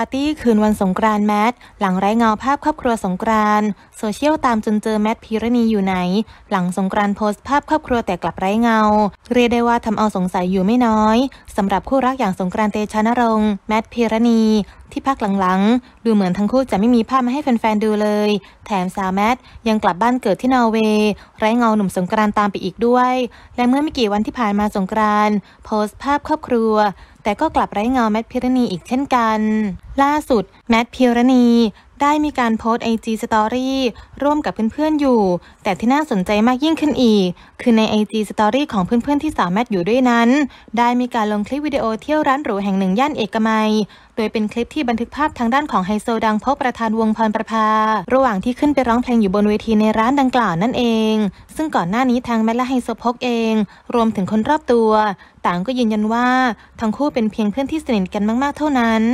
าร์ตี้คืนวันสงกรานต์แมทหลังไร้เงาภาพครอบครัวสงกรานต์โซเชียลตามจนเจอแมทพีรณีอยู่ไหน หลังสงกรานต์โพสต์ภาพครอบครัวแต่กลับไร้เงา เรียกได้ว่าทำเอาสงสัยอยู่ไม่น้อย สำหรับคู่รักอย่างสงกรานต์เตชะนรงค์แมทพีรณีที่พักหลังๆ ดูเหมือนทั้งคู่จะไม่มีภาพมาให้แฟนๆดูเลย แถมสาวแมท ยังกลับบ้านเกิดที่นอร์เวย์ ไร้เงาหนุ่มสงกรานตามไปอีกด้วย และเมื่อไม่กี่วันที่ผ่านมาสงกรานโพสต์ภาพครอบครัว แต่ก็กลับไร้เงาแมทพิรณีอีกเช่นกัน ล่าสุด แมทพิรณีได้มีการโพสต์ไอจีสตอรี่ร่วมกับเพื่อนๆอยู่ แต่ที่น่าสนใจมากยิ่งขึ้นอีก คือในไอจีสตอรี่ของเพื่อนๆ ที่สามารถอยู่ด้วยนั้น ได้มีการลงคลิปวิดีโอเที่ยวร้านหรูแห่งหนึ่งย่านเอกมัย โดยเป็นคลิปที่บันทึกภาพทางด้านของไฮโซดังพบประธานวงพรประภา ระหว่างที่ขึ้นไปร้องเพลงอยู่บนเวทีในร้านดังกล่าวนั่นเอง ซึ่งก่อนหน้านี้ทางแมทและไฮโซพกเอง รวมถึงคนรอบตัว ต่างก็ยืนยันว่าทั้งคู่เป็นเพียงเพื่อนที่สนิทกันมาก ๆ เท่านั้น